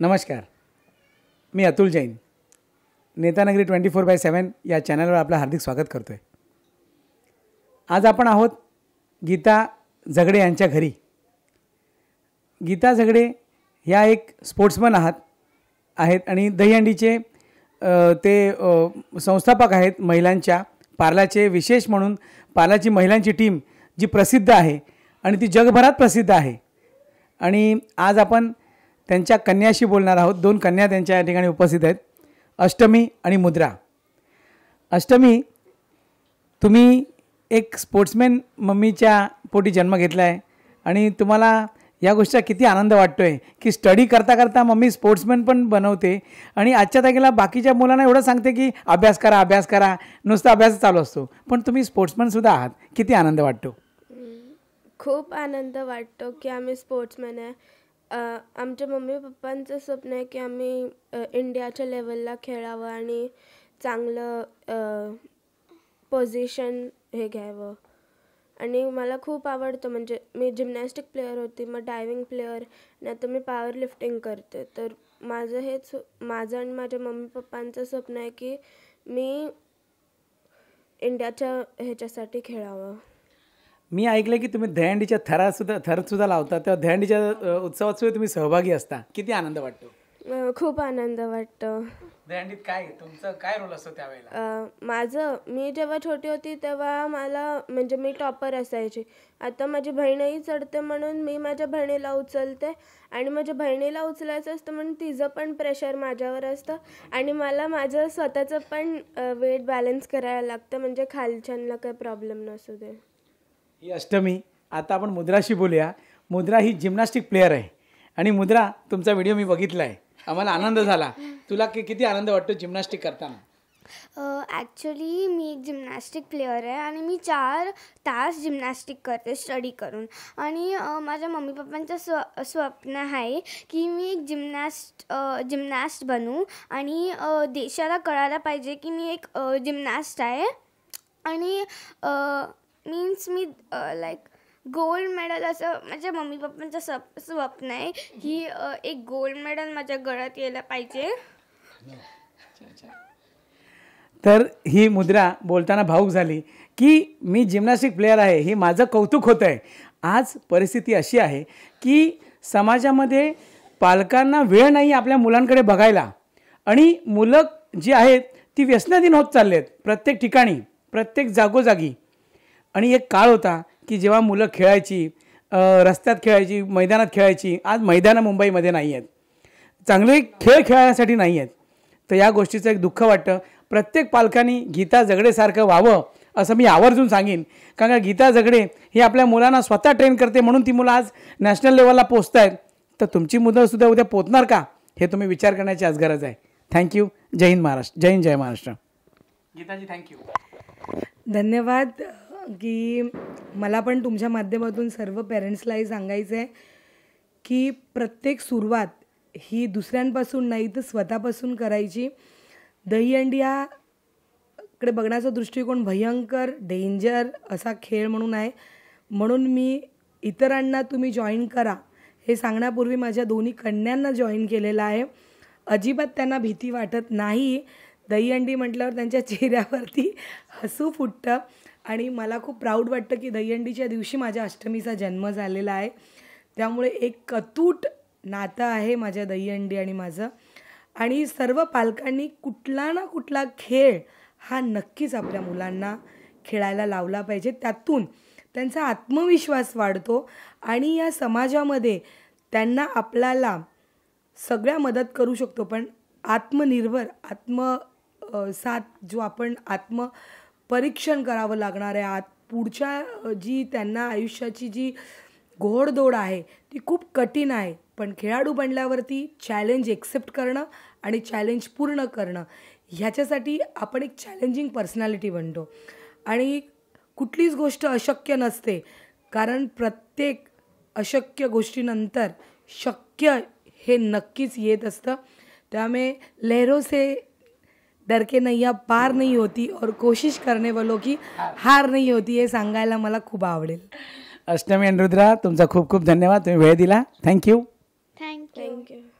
नमस्कार मी Atul Jain Netanagari twenty four by seven या चॅनलवर आपलं हार्दिक स्वागत करतो आहे आज आपण आहोत गीता झगडे यांच्या घरी गीता झगडे ह्या एक स्पोर्ट्समन आहात आहेत आणि दहीहंडीचे ते संस्थापक आहेत महिलांच्या पार्लाचे विशेष म्हणून पार्लाची महिलांची टीम जी प्रसिद्ध आहे आणि ती जगभरात प्रसिद्ध आहे आणि आज आपण त्यांच्या कन्याशी बोलणार आहोत दोन कन्या त्यांच्या या ठिकाणी उपस्थित आहेत अष्टमी आणि मुद्रा अष्टमी तुम्ही एक स्पोर्ट्समॅन मम्मीच्या पोटी जन्म घेतला आहे आणि तुम्हाला या गोष्टीचा किती आनंद वाटतो आहे की स्टडी करता करता मम्मी स्पोर्ट्समॅन पण बनवते आणि आजच्या तारखेला बाकीच्या मुलांना एवढं सांगते की अभ्यास करा अभ्यास करा नुसता अभ्यास चालू असतो पण तुम्ही स्पोर्ट्समॅनसुद्धा आहात किती आनंद वाटतो खूप आनंद वाटतो की आम्ही स्पोर्ट्समॅन आहे आमच्या मम्मी पप्पांचं स्वप्न आहे की आम्ही इंडियाच्या लेवलला खेळावं आणि चांगलं पोझिशन हे घ्यावं आणि मला खूप आवडतं म्हणजे मी जिमनॅस्टिक प्लेअर होती मग डायविंग प्लेअर आणि आता मी पॉवर लिफ्टिंग करते तर माझं हेच माझं आणि माझ्या मम्मी पप्पांचं स्वप्न आहे की मी इंडियाच्या ह्याच्यासाठी खेळावं मी ऐकलं की तुम्ही थरा सुद्धा थर सुद्धा लावता तेव्हा ध्यानडीच्या उत्सवात सुद्धा तुम्ही सहभागी असता किती आनंद वाटतो खूप आनंद वाटतो ध्यानडीत काय तुमचं काय रोल असतो त्यावेळेला माझं मी जेव्हा छोटी होती तेव्हा मला म्हणजे मी टॉपर असायची आता माझी बहिणही चढते म्हणून मी माझ्या बहिणीला उचलते आणि माझ्या बहिणीला उचलायचं असतं म्हणून तिचं पण प्रेशर माझ्यावर असतं आणि मला माझं स्वतःचं पण वेट बॅलन्स करायला लागतं म्हणजे खालच्यांना काही प्रॉब्लेम नसू दे ही अष्टमी आता आपण मुद्राशी बोलूया मुद्रा ही जिम्नॅस्टिक प्लेअर आहे आणि मुद्रा तुमचा व्हिडिओ मी बघितला आहे आम्हाला आनंद झाला तुला किती आनंद वाटतो जिम्नॅस्टिक करताना ॲक्च्युली मी एक जिमनॅस्टिक प्लेअर आहे आणि मी चार तास जिम्नॅस्टिक करते स्टडी करून आणि माझ्या मम्मी पप्पांचं स्व स्वप्न आहे की मी एक जिमनॅस्ट जिमनॅस्ट बनू आणि देशाला कळायला पाहिजे की मी एक जिमनॅस्ट आहे आणि मीन्स मी लाईक गोल्ड मेडल असं माझ्या मम्मी पप्पांचं सप स्वप्न आहे की एक गोल्ड मेडल माझ्या गळ्यात यायला पाहिजे तर ही मुद्रा बोलताना भाऊक झाली की मी जिम्नॅस्टिक प्लेअर आहे हे माझं कौतुक होत आहे आज परिस्थिती अशी आहे की समाजामध्ये पालकांना वेळ नाही आपल्या मुलांकडे बघायला आणि मुलं जी आहेत ती व्यसनाधीन होत चालले आहेत प्रत्येक ठिकाणी प्रत्येक जागोजागी आणि एक काळ होता की जेव्हा मुलं खेळायची रस्त्यात खेळायची मैदानात खेळायची आज मैदानं मुंबईमध्ये नाही आहेत चांगले खेळ खेळण्यासाठी नाही आहेत तर या गोष्टीचं एक दुःख वाटतं प्रत्येक पालकांनी गीता जगडेसारखं व्हावं असं मी आवर्जून सांगेन कारण का गीता जगडे हे आपल्या मुलांना स्वतः ट्रेन करते म्हणून ती मुलं आज नॅशनल लेवलला पोचत आहेत तर तुमची सुद्धा उद्या पोचणार का हे तुम्ही विचार करण्याची आज गरज आहे थँक्यू जय हिंद महाराष्ट्र जय हिंद जय महाराष्ट्र गीताजी थँक्यू धन्यवाद की मला पण तुमच्या माध्यमातून सर्व पेरेंट्सलाही सांगायचं आहे की प्रत्येक सुरुवात ही दुसऱ्यांपासून नाही तर स्वतःपासून करायची दहीहंडी बघण्याचा दृष्टिकोन भयंकर डेंजर असा खेळ म्हणून आहे म्हणून मी इतरांना तुम्ही जॉईन करा हे सांगण्यापूर्वी माझ्या दोन्ही कन्यांना जॉईन केलेलं आहे अजिबात त्यांना भीती वाटत नाही दहीहंडी म्हटल्यावर त्यांच्या चेहऱ्यावरती हसू फुटतं आणि मला खूप प्राऊड वाटतं की दहीहंडीच्या दिवशी माझ्या अष्टमीचा जन्म झालेला आहे त्यामुळे एक कतूट नातं आहे माझ्या दहीहंडी आणि माझं आणि सर्व पालकांनी कुठला ना कुठला खेळ हा नक्कीच आपल्या मुलांना खेळायला लावला पाहिजे त्यातून त्यांचा आत्मविश्वास वाढतो आणि या समाजामध्ये त्यांना आपल्याला सगळ्या मदत करू शकतो पण आत्मनिर्भर आत्म साथ जो आपण आत्म परीक्षण करावं लागणार आहे आत पुढच्या जी त्यांना आयुष्याची जी घोडदौड आहे ती खूप कठीण आहे पण खेळाडू बनल्यावरती चॅलेंज एक्सेप्ट करणं आणि चॅलेंज पूर्ण करणं ह्याच्यासाठी आपण एक चॅलेंजिंग पर्सनॅलिटी बनतो आणि कुठलीच गोष्ट अशक्य नसते कारण प्रत्येक अशक्य गोष्टीनंतर शक्य हे नक्कीच येत असतं त्यामुळे लेहरोसे डर के नैया पार नहीं होती और कोशिश करणे वलो की हार नहीं होती हे सांगायला मला खूप आवडेल अष्टमी अनुरुद्रा तुमचा खूप खूप धन्यवाद तुम्ही वेळ दिला थँक्यू थँक्यू थँक्यू